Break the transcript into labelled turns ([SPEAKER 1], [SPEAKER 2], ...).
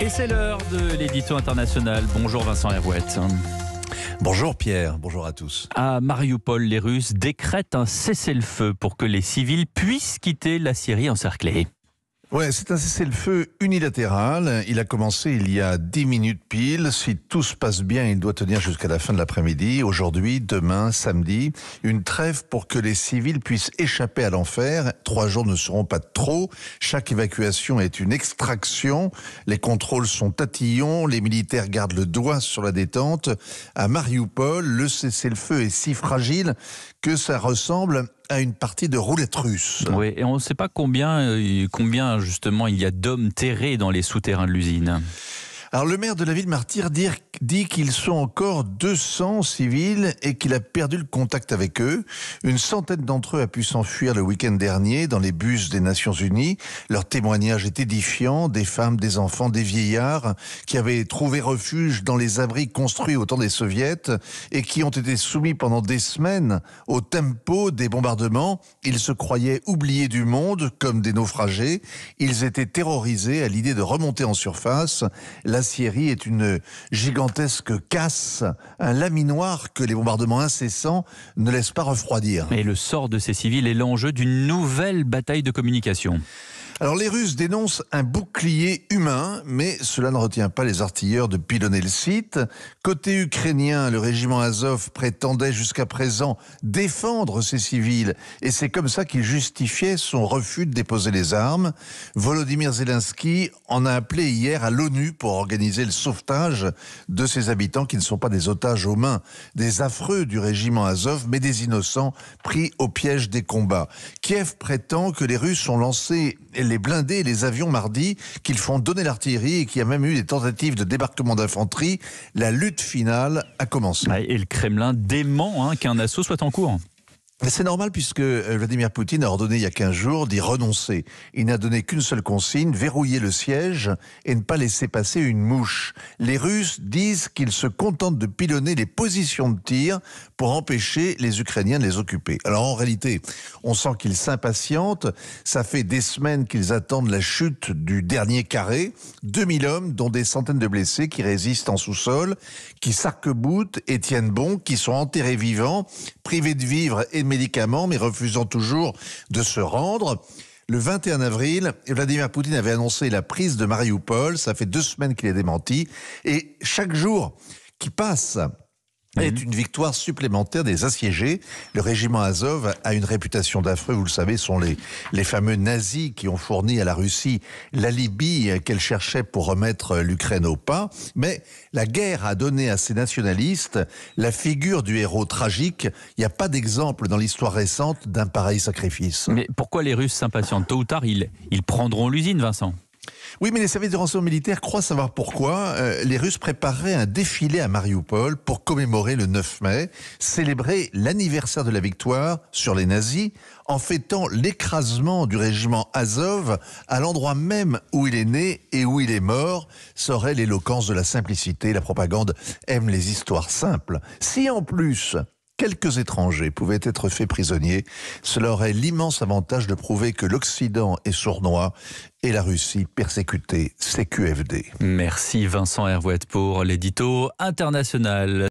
[SPEAKER 1] Et c'est l'heure de l'édito international. Bonjour Vincent Herouette. Bonjour Pierre, bonjour à tous. À Mariupol, les Russes décrètent un cessez-le-feu pour que les civils puissent quitter la Syrie encerclée.
[SPEAKER 2] Ouais, c'est un cessez-le-feu unilatéral. Il a commencé il y a 10 minutes pile. Si tout se passe bien, il doit tenir jusqu'à la fin de l'après-midi. Aujourd'hui, demain, samedi, une trêve pour que les civils puissent échapper à l'enfer. Trois jours ne seront pas trop. Chaque évacuation est une extraction. Les contrôles sont tatillons. Les militaires gardent le doigt sur la détente. À Mariupol, le cessez-le-feu est si fragile que ça ressemble à une partie de roulette russe.
[SPEAKER 1] Oui, et on ne sait pas combien, euh, combien justement il y a d'hommes terrés dans les souterrains de l'usine.
[SPEAKER 2] Alors le maire de la ville martyre dit qu'ils sont encore 200 civils et qu'il a perdu le contact avec eux. Une centaine d'entre eux a pu s'enfuir le week-end dernier dans les bus des Nations Unies. Leur témoignage est édifiant, des femmes, des enfants, des vieillards qui avaient trouvé refuge dans les abris construits au temps des soviets et qui ont été soumis pendant des semaines au tempo des bombardements. Ils se croyaient oubliés du monde comme des naufragés. Ils étaient terrorisés à l'idée de remonter en surface. La Syrie est une gigantesque casse, un laminoir que les bombardements incessants ne laissent pas refroidir.
[SPEAKER 1] Mais le sort de ces civils est l'enjeu d'une nouvelle bataille de communication. Alors les Russes dénoncent un bouclier humain, mais cela ne
[SPEAKER 2] retient pas les artilleurs de pilonner le site. Côté ukrainien, le régiment Azov prétendait jusqu'à présent défendre ses civils, et c'est comme ça qu'il justifiait son refus de déposer les armes. Volodymyr Zelensky en a appelé hier à l'ONU pour organiser le sauvetage de ses habitants qui ne sont pas des otages aux mains des affreux du régiment Azov, mais des innocents pris au piège des combats. Kiev prétend que les Russes ont lancé les blindés et les avions mardi, qu'ils font donner l'artillerie et qu'il y a même eu des tentatives de débarquement d'infanterie. La lutte finale a commencé. Ah, et le Kremlin dément hein, qu'un assaut soit en cours. C'est normal puisque euh, Vladimir Poutine a ordonné il y a 15 jours d'y renoncer. Il n'a donné qu'une seule consigne, verrouiller le siège et ne pas laisser passer une mouche. Les Russes disent qu'ils se contentent de pilonner les positions de tir pour empêcher les Ukrainiens de les occuper. Alors en réalité, on sent qu'ils s'impatientent. Ça fait des semaines qu'ils attendent la chute du dernier carré. 2000 hommes, dont des centaines de blessés, qui résistent en sous-sol, qui s'arc-boutent et tiennent bon, qui sont enterrés vivants, privés de vivres et médicaments, mais refusant toujours de se rendre. Le 21 avril, Vladimir Poutine avait annoncé la prise de Mariupol. Ça fait deux semaines qu'il est démenti. Et chaque jour qui passe, est mhm. une victoire supplémentaire des assiégés. Le régiment Azov a une réputation d'affreux, vous le savez, sont les, les fameux nazis qui ont fourni à la Russie la Libye qu'elle cherchait pour remettre l'Ukraine au pas. Mais la guerre a donné à ces nationalistes la figure du héros tragique. Il n'y a pas d'exemple dans l'histoire récente d'un pareil sacrifice.
[SPEAKER 1] Mais pourquoi les Russes s'impatientent Tôt ou tard, ils, ils prendront l'usine, Vincent oui, mais les services de renseignement militaire croient savoir
[SPEAKER 2] pourquoi euh, les Russes préparaient un défilé à Mariupol pour commémorer le 9 mai, célébrer l'anniversaire de la victoire sur les nazis, en fêtant l'écrasement du régiment Azov à l'endroit même où il est né et où il est mort. Serait l'éloquence de la simplicité, la propagande aime les histoires simples. Si en plus quelques étrangers pouvaient être faits prisonniers, cela aurait l'immense avantage de prouver que l'Occident est sournois et la Russie persécutée QFD.
[SPEAKER 1] Merci Vincent Hervouette pour l'édito international.